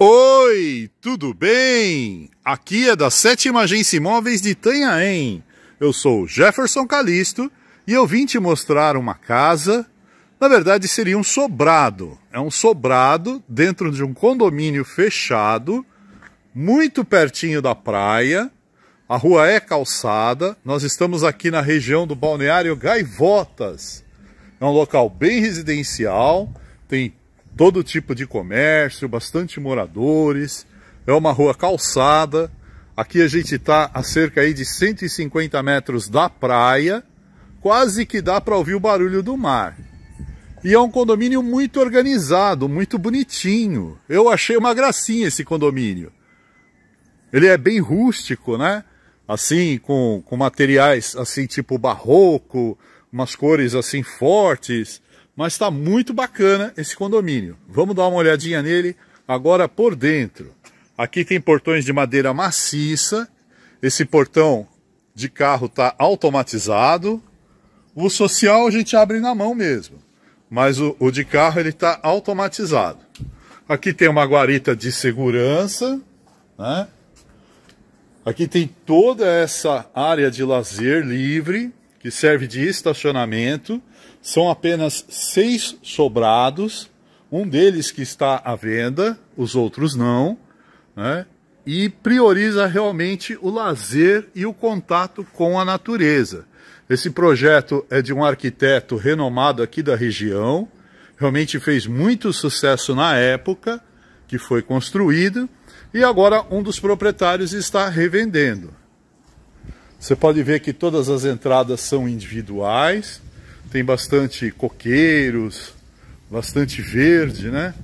Oi, tudo bem? Aqui é da Sétima Agência Imóveis de Tanhaém. Eu sou Jefferson Calisto e eu vim te mostrar uma casa. Na verdade, seria um sobrado. É um sobrado dentro de um condomínio fechado, muito pertinho da praia. A rua é calçada. Nós estamos aqui na região do balneário Gaivotas. É um local bem residencial, tem todo tipo de comércio, bastante moradores. É uma rua calçada. Aqui a gente está a cerca aí de 150 metros da praia. Quase que dá para ouvir o barulho do mar. E é um condomínio muito organizado, muito bonitinho. Eu achei uma gracinha esse condomínio. Ele é bem rústico, né? Assim, com, com materiais assim tipo barroco, umas cores assim fortes mas está muito bacana esse condomínio. Vamos dar uma olhadinha nele agora por dentro. Aqui tem portões de madeira maciça. Esse portão de carro está automatizado. O social a gente abre na mão mesmo, mas o, o de carro ele está automatizado. Aqui tem uma guarita de segurança, né? Aqui tem toda essa área de lazer livre que serve de estacionamento. São apenas seis sobrados, um deles que está à venda, os outros não, né? e prioriza realmente o lazer e o contato com a natureza. Esse projeto é de um arquiteto renomado aqui da região, realmente fez muito sucesso na época que foi construído e agora um dos proprietários está revendendo. Você pode ver que todas as entradas são individuais, tem bastante coqueiros, bastante verde, né?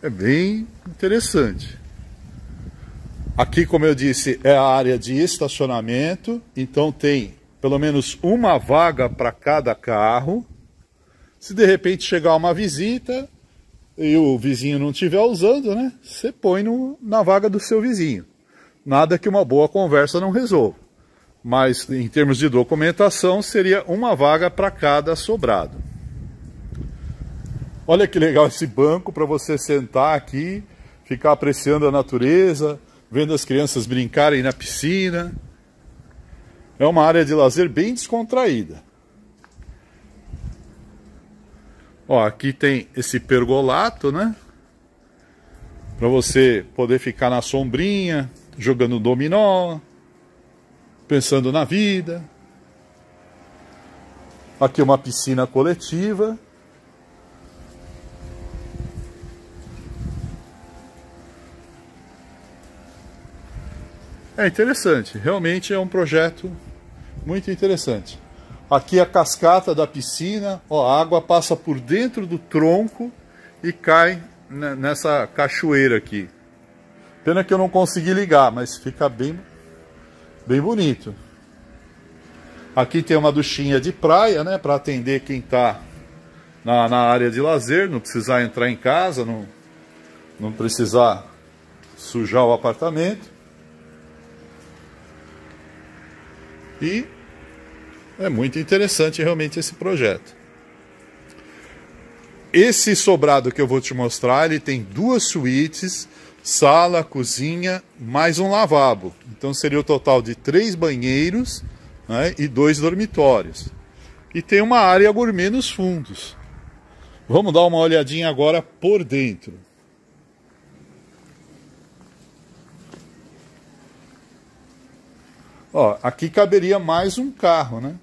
É bem interessante. Aqui, como eu disse, é a área de estacionamento, então tem pelo menos uma vaga para cada carro. Se de repente chegar uma visita e o vizinho não estiver usando, né? Você põe no, na vaga do seu vizinho. Nada que uma boa conversa não resolva. Mas em termos de documentação, seria uma vaga para cada sobrado. Olha que legal esse banco para você sentar aqui, ficar apreciando a natureza, vendo as crianças brincarem na piscina. É uma área de lazer bem descontraída. Ó, aqui tem esse pergolato, né? Para você poder ficar na sombrinha, jogando dominó, pensando na vida. Aqui é uma piscina coletiva. É interessante, realmente é um projeto muito interessante. Aqui é a cascata da piscina, ó, a água passa por dentro do tronco e cai nessa cachoeira aqui. Pena que eu não consegui ligar, mas fica bem, bem bonito. Aqui tem uma duchinha de praia, né? Para atender quem está na, na área de lazer, não precisar entrar em casa, não, não precisar sujar o apartamento. E é muito interessante realmente esse projeto. Esse sobrado que eu vou te mostrar, ele tem duas suítes sala, cozinha, mais um lavabo. Então seria o total de três banheiros né, e dois dormitórios. E tem uma área gourmet nos fundos. Vamos dar uma olhadinha agora por dentro. Ó, aqui caberia mais um carro, né?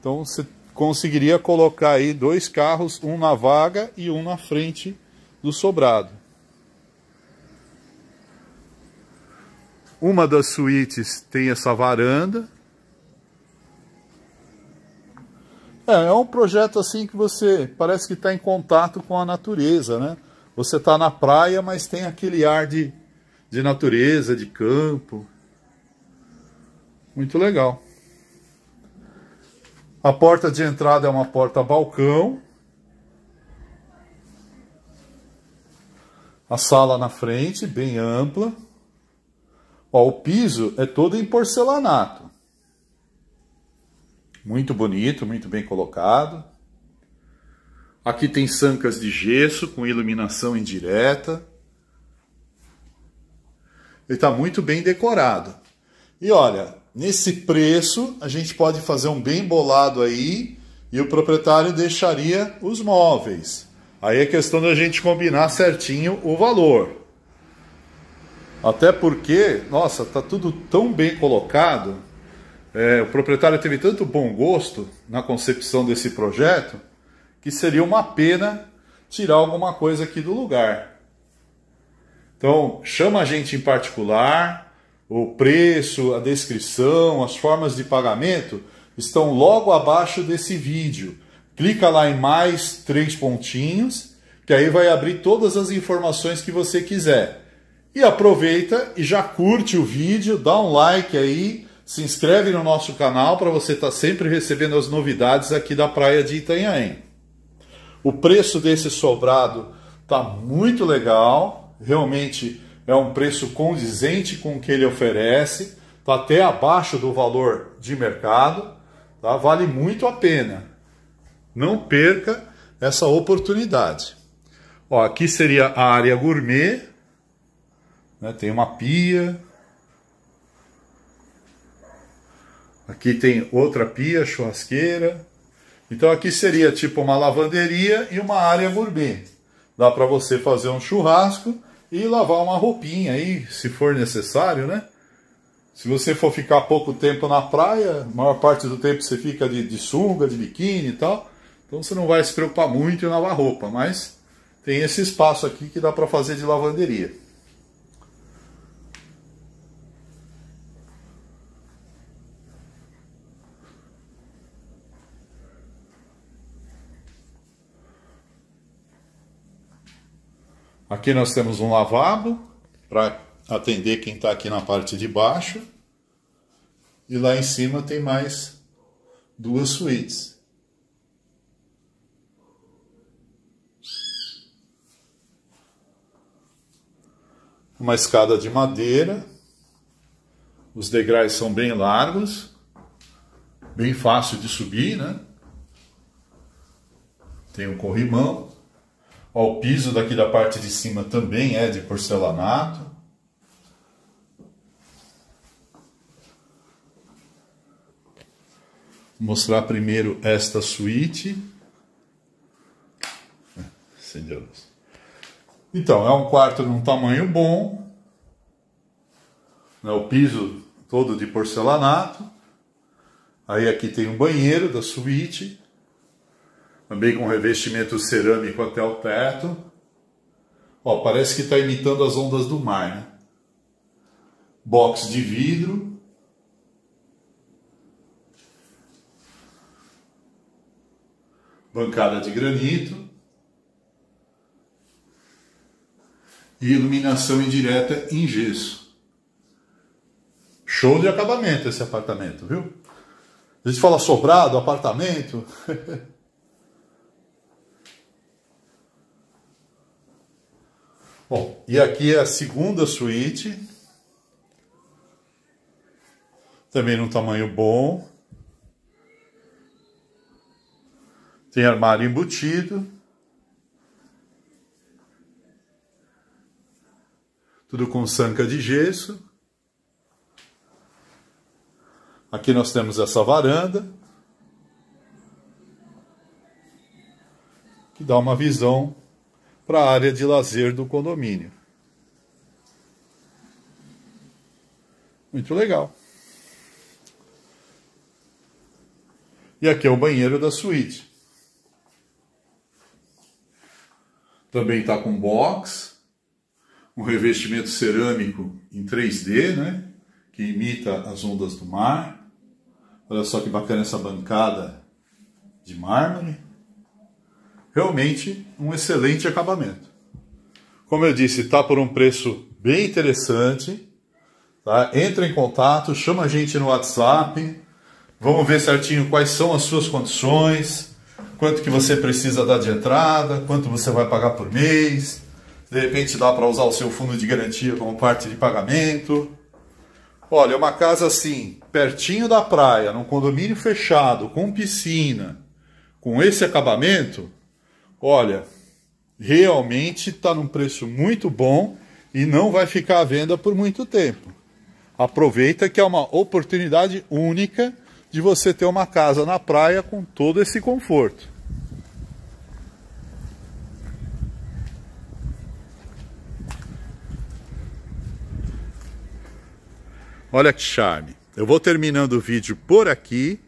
Então você conseguiria colocar aí dois carros, um na vaga e um na frente do sobrado. Uma das suítes tem essa varanda. É, é um projeto assim que você parece que está em contato com a natureza, né? Você está na praia, mas tem aquele ar de, de natureza, de campo. Muito legal. A porta de entrada é uma porta balcão. A sala na frente, bem ampla. Ó, o piso é todo em porcelanato. Muito bonito, muito bem colocado. Aqui tem sancas de gesso com iluminação indireta. Ele está muito bem decorado. E olha, nesse preço a gente pode fazer um bem bolado aí e o proprietário deixaria os móveis. Aí é questão da gente combinar certinho o valor. Até porque, nossa, tá tudo tão bem colocado. É, o proprietário teve tanto bom gosto na concepção desse projeto que seria uma pena tirar alguma coisa aqui do lugar. Então, chama a gente em particular, o preço, a descrição, as formas de pagamento estão logo abaixo desse vídeo. Clica lá em mais três pontinhos, que aí vai abrir todas as informações que você quiser. E aproveita e já curte o vídeo, dá um like aí, se inscreve no nosso canal para você estar tá sempre recebendo as novidades aqui da praia de Itanhaém. O preço desse sobrado tá muito legal, realmente é um preço condizente com o que ele oferece, tá até abaixo do valor de mercado, tá? Vale muito a pena. Não perca essa oportunidade. Ó, aqui seria a área gourmet, né? Tem uma pia. Aqui tem outra pia, churrasqueira. Então aqui seria tipo uma lavanderia e uma área gourmet. Dá para você fazer um churrasco e lavar uma roupinha aí, se for necessário, né? Se você for ficar pouco tempo na praia, a maior parte do tempo você fica de, de sunga, de biquíni e tal, então você não vai se preocupar muito em lavar roupa, mas tem esse espaço aqui que dá para fazer de lavanderia. Aqui nós temos um lavabo para atender quem está aqui na parte de baixo. E lá em cima tem mais duas suítes. Uma escada de madeira. Os degraus são bem largos, bem fácil de subir, né? Tem um corrimão. Ó, o piso daqui da parte de cima também é de porcelanato. Vou mostrar primeiro esta suíte. É, Acendeu Então, é um quarto de um tamanho bom. Né, o piso todo de porcelanato. Aí aqui tem um banheiro da suíte também com revestimento cerâmico até o teto. Ó, parece que está imitando as ondas do mar, né? Box de vidro. Bancada de granito. E iluminação indireta em gesso. Show de acabamento esse apartamento, viu? A gente fala sobrado, apartamento. Bom, e aqui é a segunda suíte. Também num tamanho bom. Tem armário embutido. Tudo com sanca de gesso. Aqui nós temos essa varanda. Que dá uma visão para a área de lazer do condomínio. Muito legal. E aqui é o banheiro da suíte. Também está com box, um revestimento cerâmico em 3D, né? que imita as ondas do mar. Olha só que bacana essa bancada de mármore realmente um excelente acabamento. Como eu disse, está por um preço bem interessante. Tá? Entra em contato, chama a gente no WhatsApp. Vamos ver certinho quais são as suas condições, quanto que você precisa dar de entrada, quanto você vai pagar por mês. De repente dá para usar o seu fundo de garantia como parte de pagamento. Olha, é uma casa assim, pertinho da praia, num condomínio fechado, com piscina, com esse acabamento, olha, realmente está num preço muito bom e não vai ficar à venda por muito tempo. Aproveita que é uma oportunidade única de você ter uma casa na praia com todo esse conforto. Olha que charme. Eu vou terminando o vídeo por aqui.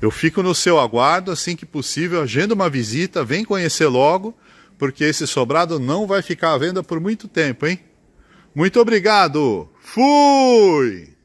Eu fico no seu aguardo assim que possível, agenda uma visita, vem conhecer logo, porque esse sobrado não vai ficar à venda por muito tempo, hein? Muito obrigado! Fui!